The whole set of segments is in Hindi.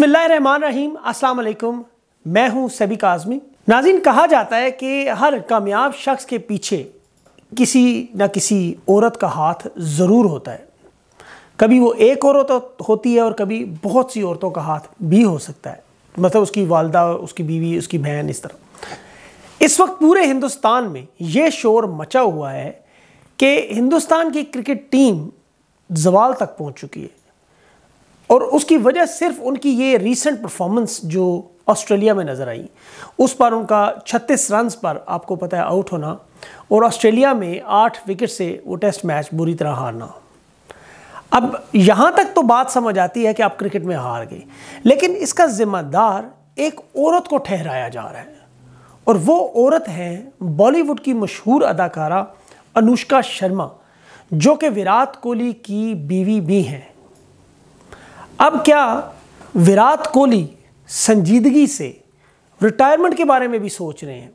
बसमीम असलकुम मैं हूं सभी का आज़मी नाजिन कहा जाता है कि हर कामयाब शख्स के पीछे किसी न किसी औरत का हाथ ज़रूर होता है कभी वो एक औरत होती है और कभी बहुत सी औरतों का हाथ भी हो सकता है मतलब उसकी वालदा उसकी बीवी उसकी बहन इस तरह इस वक्त पूरे हिंदुस्तान में ये शोर मचा हुआ है कि हिंदुस्तान की क्रिकेट टीम जवाल तक पहुँच चुकी है और उसकी वजह सिर्फ उनकी ये रीसेंट परफॉर्मेंस जो ऑस्ट्रेलिया में नज़र आई उस पर उनका 36 रन पर आपको पता है आउट होना और ऑस्ट्रेलिया में आठ विकेट से वो टेस्ट मैच बुरी तरह हारना अब यहाँ तक तो बात समझ आती है कि आप क्रिकेट में हार गए लेकिन इसका ज़िम्मेदार एक औरत को ठहराया जा रहा है और वो औरत है बॉलीवुड की मशहूर अदाकारा अनुष्का शर्मा जो कि विराट कोहली की बीवी भी हैं अब क्या विराट कोहली संजीदगी से रिटायरमेंट के बारे में भी सोच रहे हैं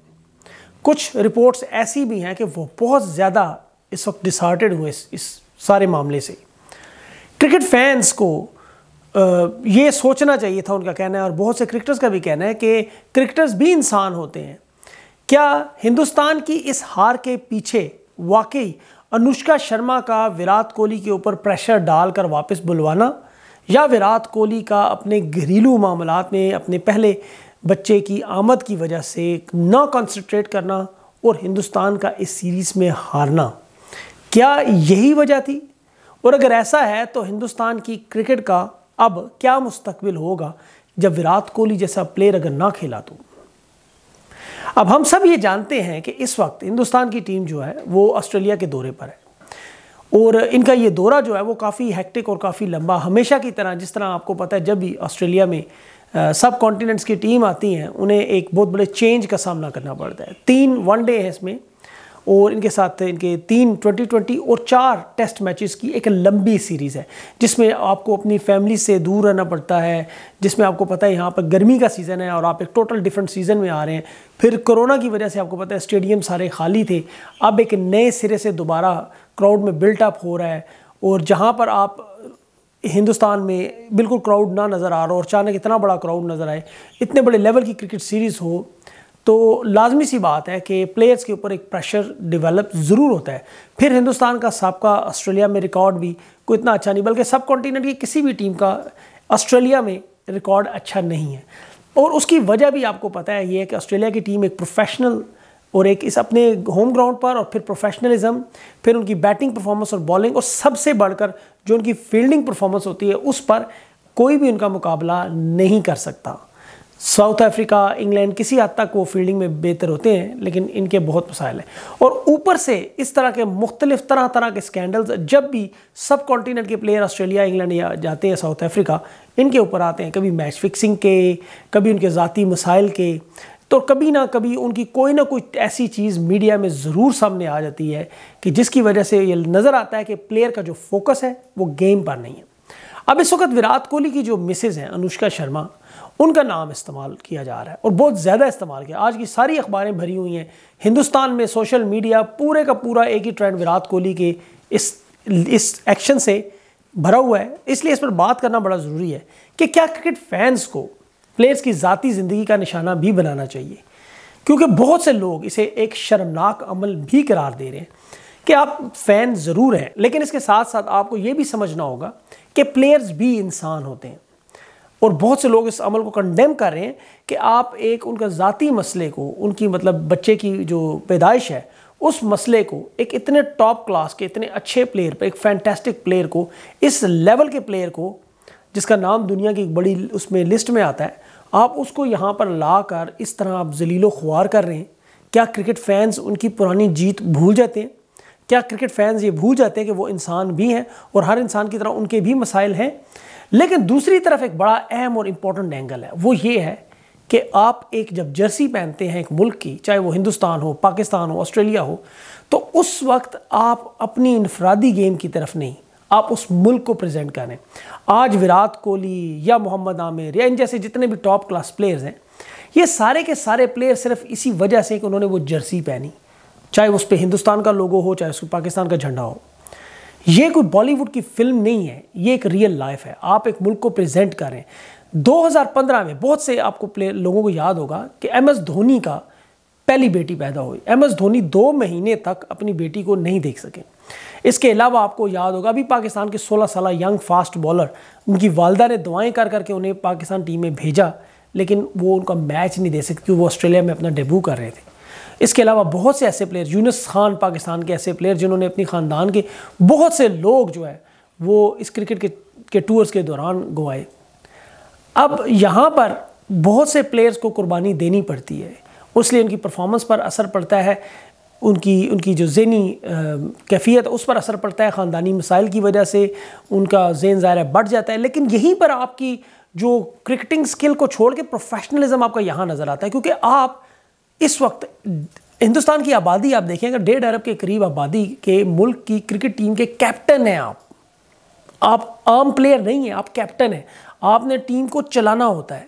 कुछ रिपोर्ट्स ऐसी भी हैं कि वो बहुत ज़्यादा इस वक्त डिसहार्टेड हुए इस, इस सारे मामले से क्रिकेट फैंस को ये सोचना चाहिए था उनका कहना है और बहुत से क्रिकेटर्स का भी कहना है कि क्रिकेटर्स भी इंसान होते हैं क्या हिंदुस्तान की इस हार के पीछे वाकई अनुष्का शर्मा का विराट कोहली के ऊपर प्रेशर डालकर वापस बुलवाना या विराट कोहली का अपने घरेलू मामला में अपने पहले बच्चे की आमद की वजह से ना कंसंट्रेट करना और हिंदुस्तान का इस सीरीज़ में हारना क्या यही वजह थी और अगर ऐसा है तो हिंदुस्तान की क्रिकेट का अब क्या मुस्तबिल होगा जब विराट कोहली जैसा प्लेयर अगर ना खेला तो अब हम सब ये जानते हैं कि इस वक्त हिंदुस्तान की टीम जो है वो ऑस्ट्रेलिया के दौरे पर है और इनका ये दौरा जो है वो काफ़ी हैक्टिक और काफ़ी लंबा हमेशा की तरह जिस तरह आपको पता है जब भी ऑस्ट्रेलिया में सब कॉन्टीनेंट्स की टीम आती हैं उन्हें एक बहुत बड़े चेंज का सामना करना पड़ता है तीन वनडे है इसमें और इनके साथ इनके तीन 2020 और चार टेस्ट मैचेस की एक लंबी सीरीज़ है जिसमें आपको अपनी फैमिली से दूर रहना पड़ता है जिसमें आपको पता है यहाँ पर गर्मी का सीज़न है और आप एक टोटल डिफरेंट सीज़न में आ रहे हैं फिर कोरोना की वजह से आपको पता है स्टेडियम सारे खाली थे अब एक नए सिरे से दोबारा क्राउड में बिल्टअप हो रहा है और जहाँ पर आप हिंदुस्तान में बिल्कुल क्राउड ना नज़र आ रहा और अचानक इतना बड़ा क्राउड नज़र आए इतने बड़े लेवल की क्रिकेट सीरीज़ हो तो लाजमी सी बात है कि प्लेयर्स के ऊपर एक प्रेशर डेवलप ज़रूर होता है फिर हिंदुस्तान का सबका ऑस्ट्रेलिया में रिकॉर्ड भी कोई इतना अच्छा नहीं बल्कि सब कॉन्टीनेंट की किसी भी टीम का ऑस्ट्रेलिया में रिकॉर्ड अच्छा नहीं है और उसकी वजह भी आपको पता है ये है कि ऑस्ट्रेलिया की टीम एक प्रोफेशनल और एक इस अपने होम ग्राउंड पर और फिर प्रोफेशनलिज्म फिर उनकी बैटिंग परफॉर्मेंस और बॉलिंग और सबसे बढ़कर जो उनकी फील्डिंग परफॉर्मेंस होती है उस पर कोई भी उनका मुकाबला नहीं कर सकता साउथ अफ्रीका इंग्लैंड किसी हद तक वो फील्डिंग में बेहतर होते हैं लेकिन इनके बहुत मसाइल हैं और ऊपर से इस तरह के मुख्तलिफ तरह तरह के स्कैंडल्स जब भी सब कॉन्टीनेंट के प्लेयर ऑस्ट्रेलिया इंग्लैंड या जाते हैं साउथ अफ्रीका इनके ऊपर आते हैं कभी मैच फिक्सिंग के कभी उनके ज़ाती मसाइल के तो कभी ना कभी उनकी कोई ना कोई ऐसी चीज़ मीडिया में ज़रूर सामने आ जाती है कि जिसकी वजह से ये नज़र आता है कि प्लेयर का जो फोकस है वो गेम पर नहीं है अब इस वक्त विराट कोहली की जो मिसेज़ हैं अनुष्का शर्मा उनका नाम इस्तेमाल किया जा रहा है और बहुत ज़्यादा इस्तेमाल किया आज की सारी अखबारें भरी हुई हैं हिंदुस्तान में सोशल मीडिया पूरे का पूरा एक ही ट्रेंड विराट कोहली के इस इस एक्शन से भरा हुआ है इसलिए इस पर बात करना बड़ा ज़रूरी है कि क्या क्रिकेट फैंस को प्लेयर्स की ज़ाती ज़िंदगी का निशाना भी बनाना चाहिए क्योंकि बहुत से लोग इसे एक शर्मनाक अमल भी करार दे रहे हैं कि आप फ़ैन ज़रूर हैं लेकिन इसके साथ साथ आपको ये भी समझना होगा कि प्लेयर्स भी इंसान होते हैं और बहुत से लोग इस अमल को कंडेम कर रहे हैं कि आप एक उनका ज़ाती मसले को उनकी मतलब बच्चे की जो पैदाइश है उस मसले को एक इतने टॉप क्लास के इतने अच्छे प्लेयर पर एक फैंटेस्टिक प्लेयर को इस लेवल के प्लेयर को जिसका नाम दुनिया की एक बड़ी उसमें लिस्ट में आता है आप उसको यहाँ पर ला कर इस तरह आप जलीलो ख्वार कर रहे हैं क्या क्रिकेट फैंस उनकी पुरानी जीत भूल जाते हैं क्या क्रिकेट फैंस ये भूल जाते हैं कि वो इंसान भी हैं और हर इंसान की तरह उनके भी मसाइल हैं लेकिन दूसरी तरफ एक बड़ा अहम और इम्पॉर्टेंट एंगल है वो ये है कि आप एक जब जर्सी पहनते हैं एक मुल्क की चाहे वो हिंदुस्तान हो पाकिस्तान हो ऑस्ट्रेलिया हो तो उस वक्त आप अपनी इनफरादी गेम की तरफ नहीं आप उस मुल्क को प्रेजेंट करें आज विराट कोहली या मोहम्मद आमिर या इन जैसे जितने भी टॉप क्लास प्लेयर्स हैं ये सारे के सारे प्लेयर सिर्फ इसी वजह से कि उन्होंने वो जर्सी पहनी चाहे उस पर हिंदुस्तान का लोगो हो चाहे उस पर पाकिस्तान का झंडा हो ये कोई बॉलीवुड की फिल्म नहीं है ये एक रियल लाइफ है आप एक मुल्क को प्रेजेंट करें 2015 में बहुत से आपको प्ले लोगों को याद होगा कि एम एस धोनी का पहली बेटी पैदा हुई एम एस धोनी दो महीने तक अपनी बेटी को नहीं देख सके इसके अलावा आपको याद होगा अभी पाकिस्तान के 16 साल यंग फास्ट बॉलर उनकी वालदा ने दुआएं कर करके उन्हें पाकिस्तान टीम में भेजा लेकिन वो उनका मैच नहीं दे सकती वो ऑस्ट्रेलिया में अपना डेब्यू कर रहे थे इसके अलावा बहुत से ऐसे प्लेयर यूनस खान पाकिस्तान के ऐसे प्लेयर जिन्होंने अपनी ख़ानदान के बहुत से लोग जो है वो इस क्रिकेट के के टूर्स के दौरान गवाए अब यहाँ पर बहुत से प्लेयर्स को कुर्बानी देनी पड़ती है उसलिए उनकी परफॉर्मेंस पर असर पड़ता है उनकी उनकी जो जहनी कैफियत उस पर असर पड़ता है ख़ानदानी मिसाइल की वजह से उनका जेन ज़ाहिर बढ़ जाता है लेकिन यहीं पर आपकी जो क्रिकेटिंग स्किल को छोड़ के प्रोफेशनलिज्म आपका यहाँ नज़र आता है क्योंकि आप इस वक्त हिंदुस्तान की आबादी आप देखें अगर डेढ़ अरब के करीब आबादी के मुल्क की क्रिकेट टीम के कैप्टन हैं आप आप आम प्लेयर नहीं हैं आप कैप्टन हैं आपने टीम को चलाना होता है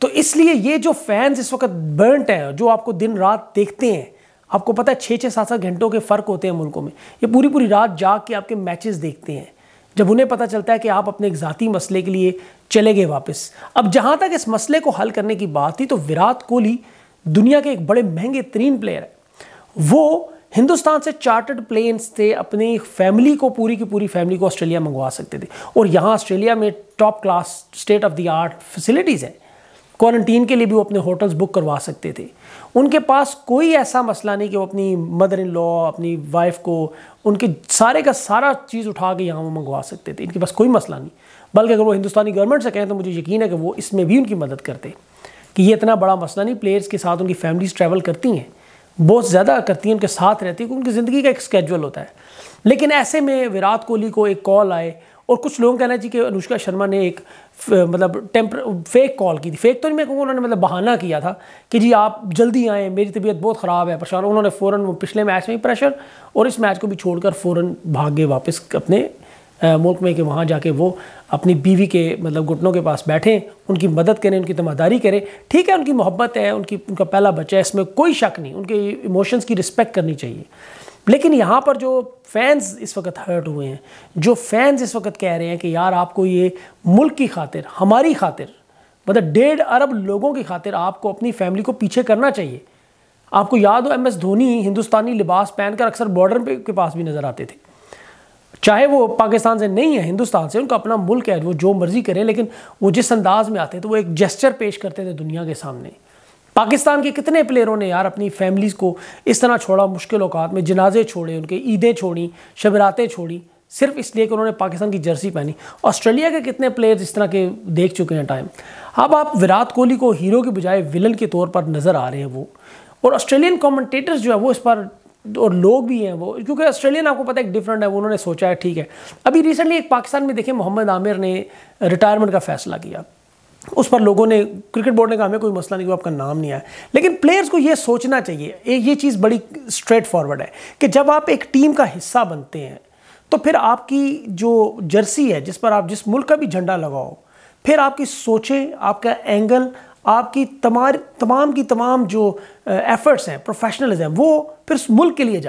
तो इसलिए ये जो फैंस इस वक्त बर्नट हैं जो आपको दिन रात देखते हैं आपको पता है छः छः सात सात घंटों के फ़र्क होते हैं मुल्कों में ये पूरी पूरी रात जा के आपके मैचेस देखते हैं जब उन्हें पता चलता है कि आप अपने एक ज़ाती मसले के लिए चले गए वापस अब जहाँ तक इस मसले को हल करने की बात थी तो विराट कोहली दुनिया के एक बड़े महंगे तरीन प्लेयर है वो हिंदुस्तान से चार्टर्ड प्लेन्स थे अपनी फैमिली को पूरी की पूरी फैमिली को ऑस्ट्रेलिया मंगवा सकते थे और यहाँ ऑस्ट्रेलिया में top class state of the art facilities हैं क्वारंटीन के लिए भी वो अपने होटल्स बुक करवा सकते थे उनके पास कोई ऐसा मसला नहीं कि वो अपनी मदर इन लॉ अपनी वाइफ को उनके सारे का सारा चीज़ उठा के यहाँ वो मंगवा सकते थे इनके पास कोई मसला नहीं बल्कि अगर वो हिंदुस्तानी गवर्नमेंट से कहें तो मुझे यकीन है कि वो इसमें भी उनकी मदद करते कि ये इतना बड़ा मसला नहीं प्लेयर्स के साथ उनकी फैमिलीज ट्रैवल करती हैं बहुत ज़्यादा करती हैं उनके साथ रहती है उनकी ज़िंदगी का एक स्केजुअल होता है लेकिन ऐसे में विराट कोहली को एक कॉल आए और कुछ लोगों कहना चाहिए कि अनुष्का शर्मा ने एक मतलब टेम्पर फेक कॉल की थी फेक तो नहीं मैं कहूँ उन्होंने मतलब बहाना किया था कि जी आप जल्दी आएँ मेरी तबीयत बहुत ख़राब है परेशान उन्होंने फ़ौरन पिछले मैच में ही प्रेशर और इस मैच को भी छोड़कर फ़ौरन भागे वापस अपने मुल्क में कि वहाँ जाके वो अपनी बीवी के मतलब घुटनों के पास बैठें उनकी मदद करें उनकी तमादारी करें ठीक है उनकी मोहब्बत है उनकी उनका पहला बच्चा है इसमें कोई शक नहीं उनके इमोशंस की रिस्पेक्ट करनी चाहिए लेकिन यहाँ पर जो फैंस इस वक्त हर्ट हुए हैं जो फैंस इस वक्त कह रहे हैं कि यार आपको ये मुल्क की खातिर हमारी खातिर मतलब डेढ़ अरब लोगों की खातिर आपको अपनी फैमिली को पीछे करना चाहिए आपको याद हो एम एस धोनी हिंदुस्तानी लिबास पहनकर अक्सर बॉर्डर पे के पास भी नज़र आते थे चाहे वो पाकिस्तान से नहीं है हिंदुस्तान से उनका अपना मुल्क है वो जो मर्ज़ी करें लेकिन वो जिस अंदाज में आते थे तो वो एक जेस्चर पेश करते थे दुनिया के सामने पाकिस्तान के कितने प्लेयरों ने यार अपनी फैमिलीज़ को इस तरह छोड़ा मुश्किल अवकात में जनाजे छोड़े उनके ईदें छोड़ी शबरातें छोड़ी सिर्फ इसलिए कि उन्होंने पाकिस्तान की जर्सी पहनी ऑस्ट्रेलिया के कितने प्लेयर्स इस तरह के देख चुके हैं टाइम अब आप विराट कोहली को हीरो के बजाय विलन के तौर पर नज़र आ रहे हैं वो और ऑस्ट्रेलियन कमेंटेटर्स जो है वो इस पर और लोग भी हैं वो क्योंकि ऑस्ट्रेलियन आपको पता है डिफरेंट है वो उन्होंने सोचा है ठीक है अभी रिसेंटली एक पाकिस्तान में देखें मोहम्मद आमिर ने रिटायरमेंट का फैसला किया उस पर लोगों ने क्रिकेट बोर्ड ने कहा हमें कोई मसला नहीं हुआ आपका नाम नहीं आया लेकिन प्लेयर्स को ये सोचना चाहिए ये चीज़ बड़ी स्ट्रेट फॉरवर्ड है कि जब आप एक टीम का हिस्सा बनते हैं तो फिर आपकी जो जर्सी है जिस पर आप जिस मुल्क का भी झंडा लगाओ फिर आपकी सोचें आपका एंगल आपकी तमार तमाम की तमाम जो एफ़र्ट्स हैं प्रोफेशनलिज्म वो फिर मुल्क के लिए जाते